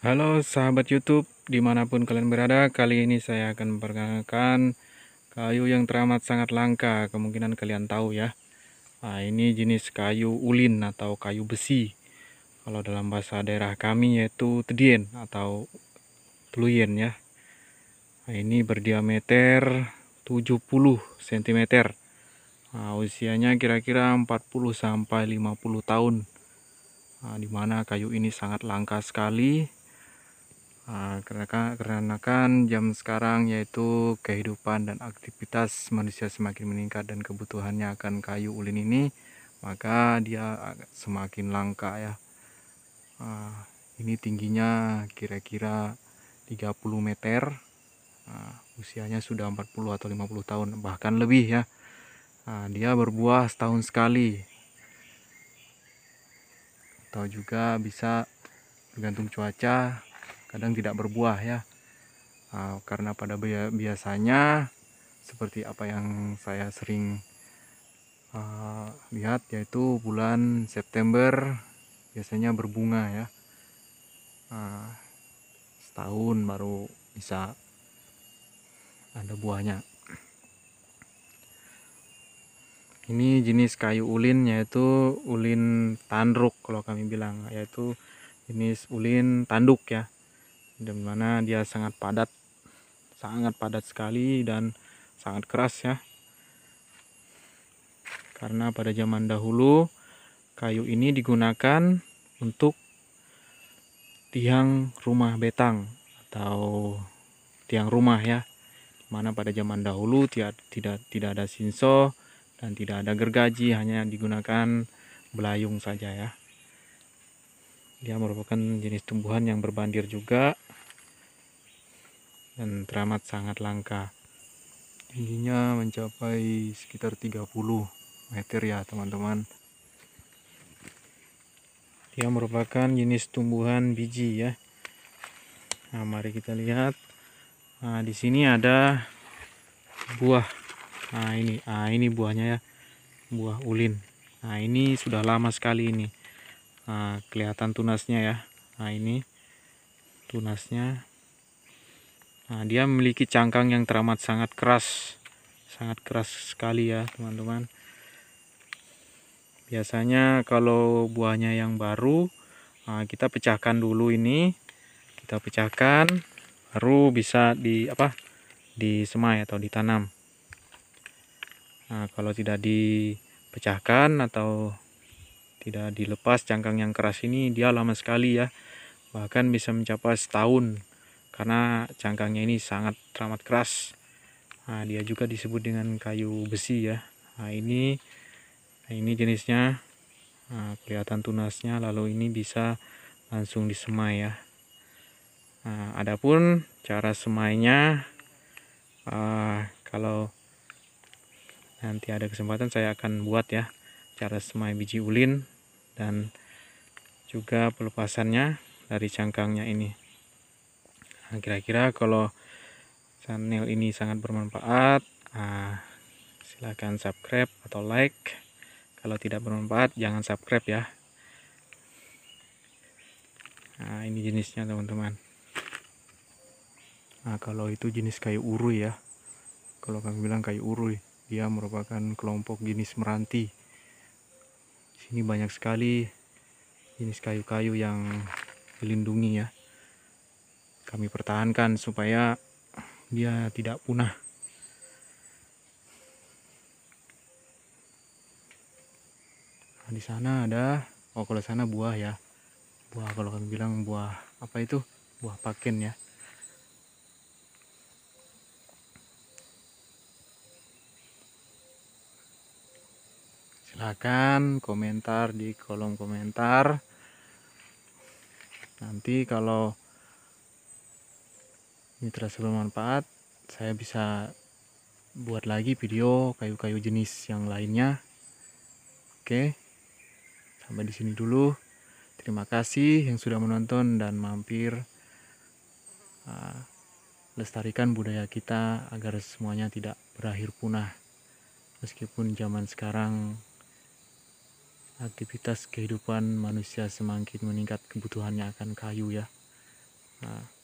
Halo sahabat YouTube, dimanapun kalian berada, kali ini saya akan memperkenalkan kayu yang teramat sangat langka, kemungkinan kalian tahu ya. Nah, ini jenis kayu ulin atau kayu besi. Kalau dalam bahasa daerah kami yaitu tedien atau teluyen ya. Nah, ini berdiameter 70 cm. Nah, usianya kira-kira 40 sampai 50 tahun. Nah, di kayu ini sangat langka sekali Ah, karena karena kan jam sekarang yaitu kehidupan dan aktivitas manusia semakin meningkat dan kebutuhannya akan kayu ulin ini maka dia semakin langka ya ah, ini tingginya kira-kira 30 meter ah, usianya sudah 40 atau 50 tahun bahkan lebih ya dia berbuah setahun sekali atau juga bisa bergantung cuaca kadang tidak berbuah ya ah, karena pada biasanya seperti apa yang saya sering ah, lihat yaitu bulan September biasanya berbunga ya ah, setahun baru bisa ada buahnya ini jenis kayu ulin yaitu ulin tanruk kalau kami bilang yaitu jenis ulin tanduk ya dan mana dia sangat padat sangat padat sekali dan sangat keras ya karena pada zaman dahulu kayu ini digunakan untuk tiang rumah betang atau tiang rumah ya mana pada zaman dahulu tidak tidak tidak ada sinso dan tidak ada gergaji hanya digunakan belayung saja ya dia merupakan jenis tumbuhan yang berbandir juga dan teramat sangat langka tingginya mencapai sekitar 30 meter ya teman-teman dia merupakan jenis tumbuhan biji ya nah mari kita lihat nah di sini ada buah nah ini ah ini buahnya ya buah ulin nah ini sudah lama sekali ini nah, kelihatan tunasnya ya nah ini tunasnya Nah, dia memiliki cangkang yang teramat sangat keras. Sangat keras sekali ya, teman-teman. Biasanya kalau buahnya yang baru, ah, kita pecahkan dulu ini. Kita pecahkan, baru bisa di apa? Di semai atau ditanam. Nah, kalau tidak dipecahkan atau tidak dilepas cangkang yang keras ini, dia lama sekali ya. Bahkan bisa mencapai setahun karena cangkangnya ini sangat teramat keras nah, dia juga disebut dengan kayu besi ya ah, nah ini ini jenisnya nah, kelihatan tunasnya lalu ini bisa langsung disemai ya nah, adapun cara semainya uh, kalau nanti ada kesempatan saya akan buat ya cara semai biji ulin dan juga pelepasannya dari cangkangnya ini nah, kira-kira kalau channel ini sangat bermanfaat nah, silahkan subscribe atau like kalau tidak bermanfaat jangan subscribe ya nah ini jenisnya teman-teman nah kalau itu jenis kayu urui ya kalau kami bilang kayu urui dia merupakan kelompok jenis meranti sini banyak sekali jenis kayu-kayu yang dilindungi ya kami pertahankan supaya dia tidak punah nah, di sana ada oh kalau sana buah ya buah kalau kami bilang buah apa itu buah pakin ya silahkan komentar di kolom komentar nanti kalau ini terasa bermanfaat saya bisa buat lagi video kayu-kayu jenis yang lainnya oke sampai di sini dulu terima kasih yang sudah menonton dan mampir uh, lestarikan budaya kita agar semuanya tidak berakhir punah meskipun zaman sekarang aktivitas kehidupan manusia semakin meningkat kebutuhannya akan kayu ya nah,